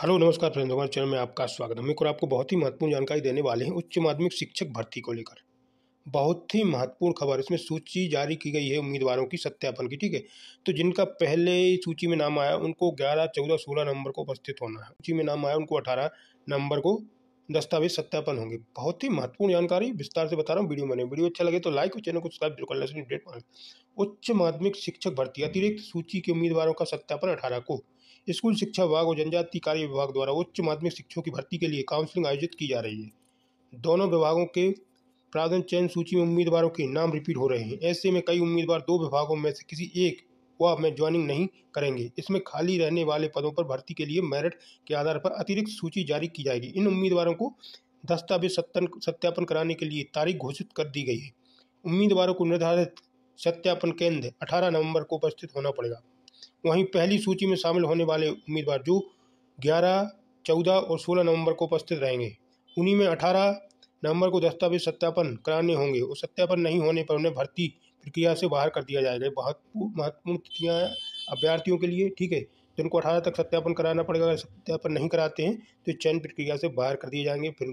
hello नमस्कार friends हमारे channel में आपका स्वागत है और आपको बहुत ही महत्वपूर्ण जानकारी देने वाले हैं उच्च माध्यमिक शिक्षक भर्ती को लेकर बहुत ही महत्वपूर्ण खबर इसमें सूची जारी की गई है उम्मीदवारों की सत्यापन की ठीक है तो जिनका पहले सूची में नाम आया उनको ग्यारह चौदह सोलह नंबर को उपस्थित होना है सूची में नाम आया उनको अठारह नंबर को दस्तावेज सत्यापन होंगे बहुत ही महत्वपूर्ण जानकारी विस्तार से बता रहा हूँ वीडियो बने वीडियो अच्छा लगे तो लाइक और चैनल को सब्सक्राइब जरूर करना अपडेट मान उच्च माध्यमिक शिक्षक भर्ती अतिरिक्त सूची के उम्मीदवारों का सत्यापन अठारह को स्कूल शिक्षा विभाग और जनजाति कार्य विभाग द्वारा उच्च माध्यमिक शिक्षकों की भर्ती के लिए काउंसलिंग आयोजित की जा रही है दोनों विभागों के प्रावधान चयन सूची में उम्मीदवारों के नाम रिपीट हो रहे हैं ऐसे में कई उम्मीदवार दो विभागों में से किसी एक वह हमें ज्वाइनिंग नहीं करेंगे इसमें खाली रहने वाले पदों पर भर्ती के लिए मेरिट के आधार पर अतिरिक्त सूची जारी की जाएगी इन उम्मीदवारों को दस्तावेज सत्यापन कराने के लिए तारीख घोषित कर दी गई है उम्मीदवारों को निर्धारित सत्यापन केंद्र अठारह नवंबर को उपस्थित होना पड़ेगा वहीं पहली सूची में शामिल होने वाले उम्मीदवार जो ग्यारह चौदह और सोलह नवंबर को उपस्थित रहेंगे उन्हीं में अठारह नवंबर को दस्तावेज सत्यापन कराने होंगे और सत्यापन नहीं होने पर उन्हें भर्ती प्रक्रिया से बाहर कर दिया जाएगा बहुत महत्वपूर्ण तिथियाँ अभ्यर्थियों के लिए ठीक है जिनको अठारह तक सत्यापन कराना पड़ेगा अगर सत्यापन नहीं कराते हैं तो चयन प्रक्रिया से बाहर कर दिए जाएंगे फिर